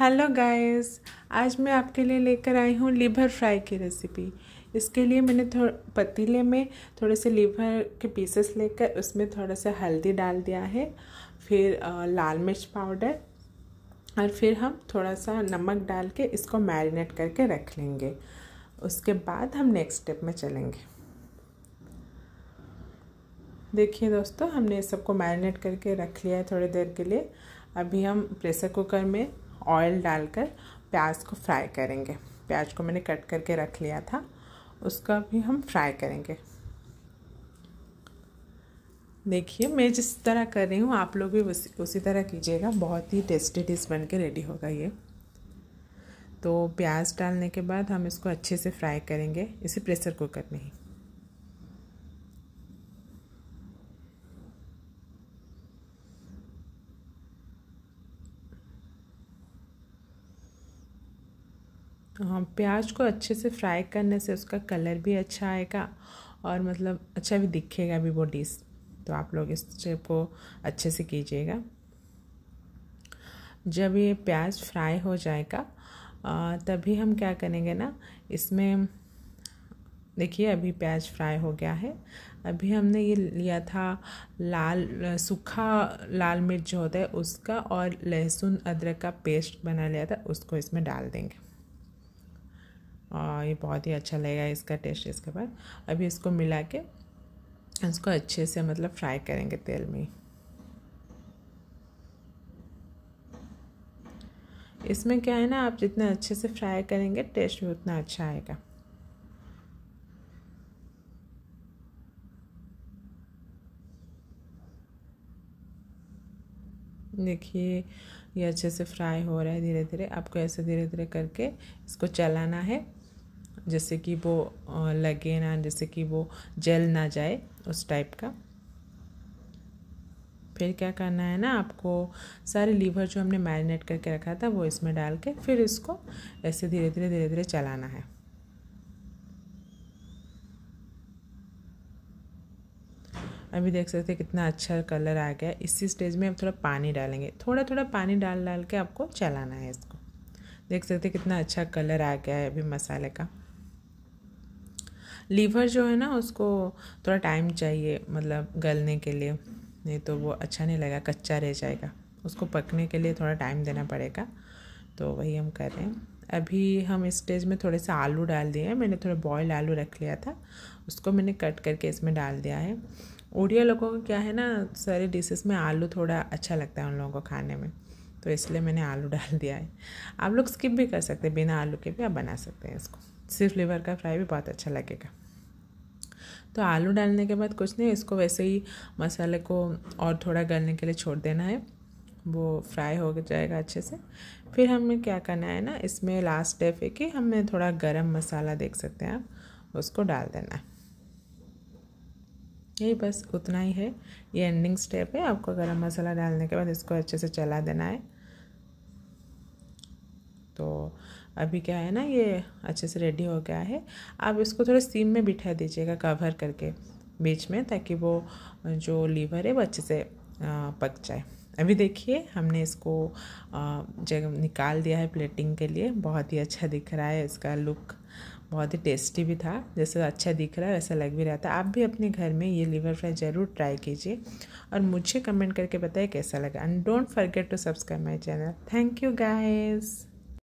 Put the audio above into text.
hello guys आज मैं आपके लिए लेकर आई हूँ लीवर फ्राई की रेसिपी इसके लिए मैंने थोड़ा पतीले में थोड़े से लीवर के पीसेस लेकर उसमें थोड़ा सा हल्दी डाल दिया है फिर लाल मिर्च पाउडर और फिर हम थोड़ा सा नमक डाल के इसको मैरिनेट करके रख लेंगे उसके बाद हम नेक्स्ट स्टेप में चलेंगे देखिए दोस्तों हमने सबको मैरिनेट करके रख लिया है थोड़ी देर के लिए अभी हम प्रेशर कुकर में ऑयल डालकर प्याज को फ्राई करेंगे प्याज को मैंने कट करके रख लिया था उसका भी हम फ्राई करेंगे देखिए मैं जिस तरह कर रही हूँ आप लोग भी उसी उसी तरह कीजिएगा बहुत ही टेस्टी डिश बन के रेडी होगा ये तो प्याज डालने के बाद हम इसको अच्छे से फ्राई करेंगे इसे प्रेशर कुकर में ही हाँ, प्याज को अच्छे से फ्राई करने से उसका कलर भी अच्छा आएगा और मतलब अच्छा भी दिखेगा भी वो डिस तो आप लोग इस स्टेप को अच्छे से कीजिएगा जब ये प्याज फ्राई हो जाएगा तभी हम क्या करेंगे ना इसमें देखिए अभी प्याज फ्राई हो गया है अभी हमने ये लिया था लाल सूखा लाल मिर्च जो होता है उसका और लहसुन अदरक का पेस्ट बना लिया था उसको इसमें डाल देंगे और ये बहुत ही अच्छा लगेगा इसका टेस्ट इसके बाद अभी इसको मिला के इसको अच्छे से मतलब फ्राई करेंगे तेल में इसमें क्या है ना आप जितना अच्छे से फ्राई करेंगे टेस्ट भी उतना अच्छा आएगा देखिए ये अच्छे से फ्राई हो रहा है धीरे धीरे आपको ऐसे धीरे धीरे करके इसको चलाना है जिससे कि वो लगे ना जैसे कि वो जल ना जाए उस टाइप का फिर क्या करना है ना आपको सारे लीवर जो हमने मैरिनेट करके रखा था वो इसमें डाल के फिर इसको ऐसे धीरे धीरे धीरे धीरे चलाना है अभी देख सकते हैं कितना अच्छा कलर आ गया इसी स्टेज में अब थोड़ा पानी डालेंगे थोड़ा थोड़ा पानी डाल डाल के आपको चलाना है इसको देख सकते हैं कितना अच्छा कलर आ गया है अभी मसाले का लीवर जो है ना उसको थोड़ा टाइम चाहिए मतलब गलने के लिए नहीं तो वो अच्छा नहीं लगेगा कच्चा रह जाएगा उसको पकने के लिए थोड़ा टाइम देना पड़ेगा तो वही हम कर रहे हैं अभी हम इस स्टेज में थोड़े से आलू डाल दिए हैं मैंने थोड़ा बॉयल आलू रख लिया था उसको मैंने कट करके इसमें डाल दिया है उड़िया लोगों को क्या है ना सारे डिशेस में आलू थोड़ा अच्छा लगता है उन लोगों को खाने में तो इसलिए मैंने आलू डाल दिया है आप लोग स्किप भी कर सकते हैं बिना आलू के भी आप बना सकते हैं इसको सिर्फ लीवर का फ्राई भी बहुत अच्छा लगेगा तो आलू डालने के बाद कुछ नहीं इसको वैसे ही मसाले को और थोड़ा गलने के लिए छोड़ देना है वो फ्राई हो जाएगा अच्छे से फिर हमें क्या करना है ना इसमें लास्ट स्टेप है कि हमें थोड़ा गरम मसाला देख सकते हैं आप उसको डाल देना है यही बस उतना ही है ये एंडिंग स्टेप है आपको गरम मसाला डालने के बाद इसको अच्छे से चला देना है तो अभी क्या है ना ये अच्छे से रेडी हो गया है आप इसको थोड़े सीम में बिठा दीजिएगा कवर करके बीच में ताकि वो जो लीवर है वो अच्छे से पक जाए अभी देखिए हमने इसको जगह निकाल दिया है प्लेटिंग के लिए बहुत ही अच्छा दिख रहा है इसका लुक बहुत ही टेस्टी भी था जैसे अच्छा दिख रहा है वैसा लग भी रहा था आप भी अपने घर में ये लीवर फ्राई ज़रूर ट्राई कीजिए और मुझे कमेंट करके बताइए कैसा लगा and don't forget to subscribe my channel thank you guys